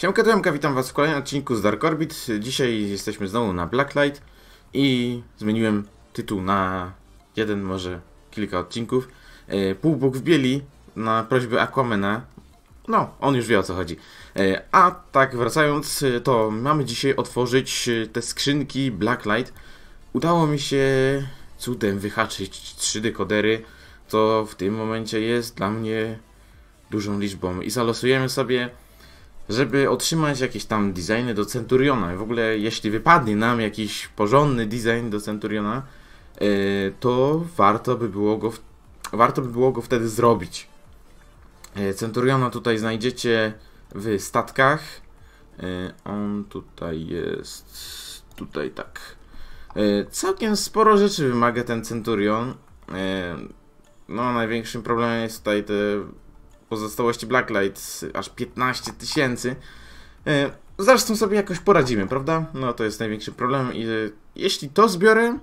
Siemka Demka, witam was w kolejnym odcinku z Dark Orbit. Dzisiaj jesteśmy znowu na Blacklight i zmieniłem tytuł na jeden, może kilka odcinków. E, półbóg w bieli na prośbę Aquamena. No, on już wie o co chodzi. E, a tak wracając, to mamy dzisiaj otworzyć te skrzynki Blacklight. Udało mi się cudem wyhaczyć trzy dekodery, co w tym momencie jest dla mnie dużą liczbą. I zalosujemy sobie żeby otrzymać jakieś tam designy do Centuriona. W ogóle jeśli wypadnie nam jakiś porządny design do Centuriona, e, to warto by było go, warto by było go wtedy zrobić. E, Centuriona tutaj znajdziecie w statkach. E, on tutaj jest, tutaj tak. Całkiem sporo rzeczy wymaga ten Centurion. No, największym problemem jest tutaj te pozostałości Blacklight aż 15 tysięcy. E, Zresztą sobie jakoś poradzimy, prawda? No to jest największy problem i e, jeśli to zbiorę,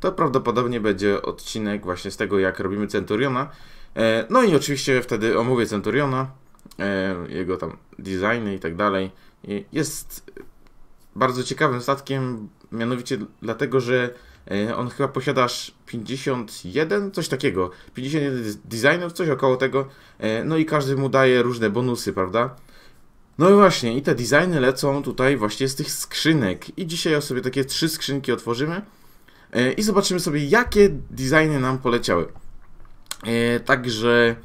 to prawdopodobnie będzie odcinek właśnie z tego, jak robimy Centuriona. E, no i oczywiście wtedy omówię Centuriona, jego tam designy i tak dalej. Jest bardzo ciekawym statkiem, mianowicie dlatego, że E, on chyba posiadasz 51, coś takiego, 51 designów, coś około tego. E, no i każdy mu daje różne bonusy, prawda? No i właśnie, i te designy lecą tutaj właśnie z tych skrzynek. I dzisiaj sobie takie trzy skrzynki otworzymy e, i zobaczymy sobie, jakie designy nam poleciały. Także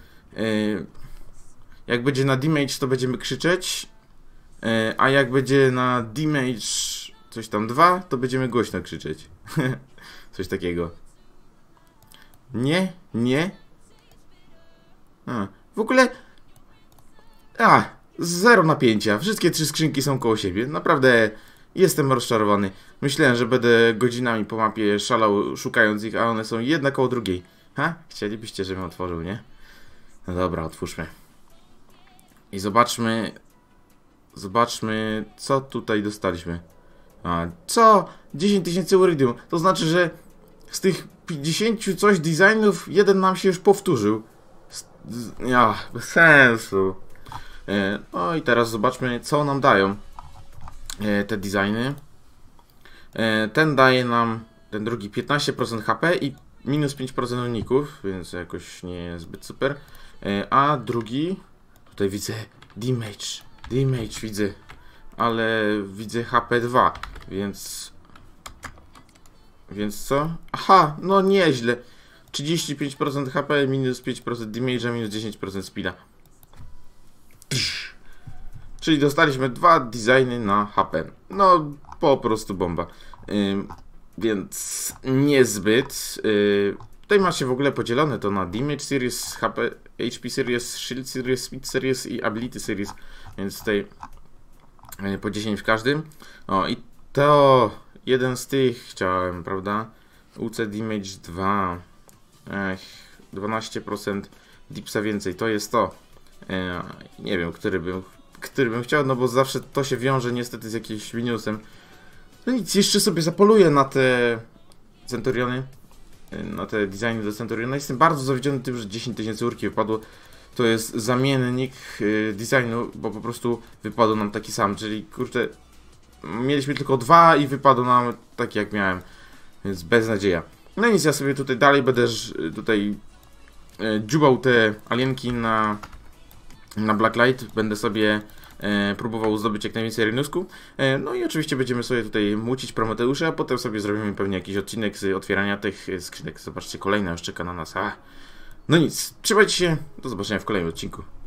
jak będzie na damage, to będziemy krzyczeć, a jak będzie na damage coś tam dwa, to będziemy głośno krzyczeć. Coś takiego. Nie, nie. A, w ogóle... A, zero napięcia. Wszystkie trzy skrzynki są koło siebie. Naprawdę jestem rozczarowany. Myślałem, że będę godzinami po mapie szalał szukając ich, a one są jedna koło drugiej. Ha? Chcielibyście, żebym otworzył, nie? No dobra, otwórzmy. I zobaczmy... Zobaczmy, co tutaj dostaliśmy. A, co? 10 tysięcy Uridium. To znaczy, że z tych 50 coś designów jeden nam się już powtórzył. Ja, bez sensu. E, no i teraz zobaczmy, co nam dają e, te designy. E, ten daje nam, ten drugi, 15% HP i minus 5% uników, więc jakoś nie zbyt super. E, a drugi, tutaj widzę damage, damage widzę, ale widzę HP 2. Więc... Więc co? Aha, no nieźle. 35% HP, minus 5% damage minus 10% speeda. Psz. Czyli dostaliśmy dwa designy na HP. No, po prostu bomba. Yy, więc niezbyt. Yy, tutaj macie w ogóle podzielone to na Damage Series, HP, HP Series, Shield Series, Speed Series i Ability Series. Więc tutaj yy, po 10 w każdym. O, i to jeden z tych chciałem, prawda? UC Image 2. Ech, 12% dipsa więcej, to jest to. E, nie wiem, który bym, który bym chciał, no bo zawsze to się wiąże niestety z jakimś minusem. No nic, jeszcze sobie zapoluję na te Centuriony, e, na te designy do Centuriona. Jestem bardzo zawiedziony tym, że 10 tysięcy urki wypadło. To jest zamiennik e, designu, bo po prostu wypadł nam taki sam, czyli kurczę, mieliśmy tylko dwa i wypadło nam tak jak miałem. Więc beznadzieja. No nic, ja sobie tutaj dalej będę tutaj e, dziubał te alienki na, na Blacklight. Będę sobie e, próbował zdobyć jak najwięcej rynusku E, no i oczywiście będziemy sobie tutaj mucić Prometeusza, a potem sobie zrobimy pewnie jakiś odcinek z otwierania tych skrzynek. Zobaczcie, kolejna już czeka na nas. A. No nic, trzymajcie się, do zobaczenia w kolejnym odcinku.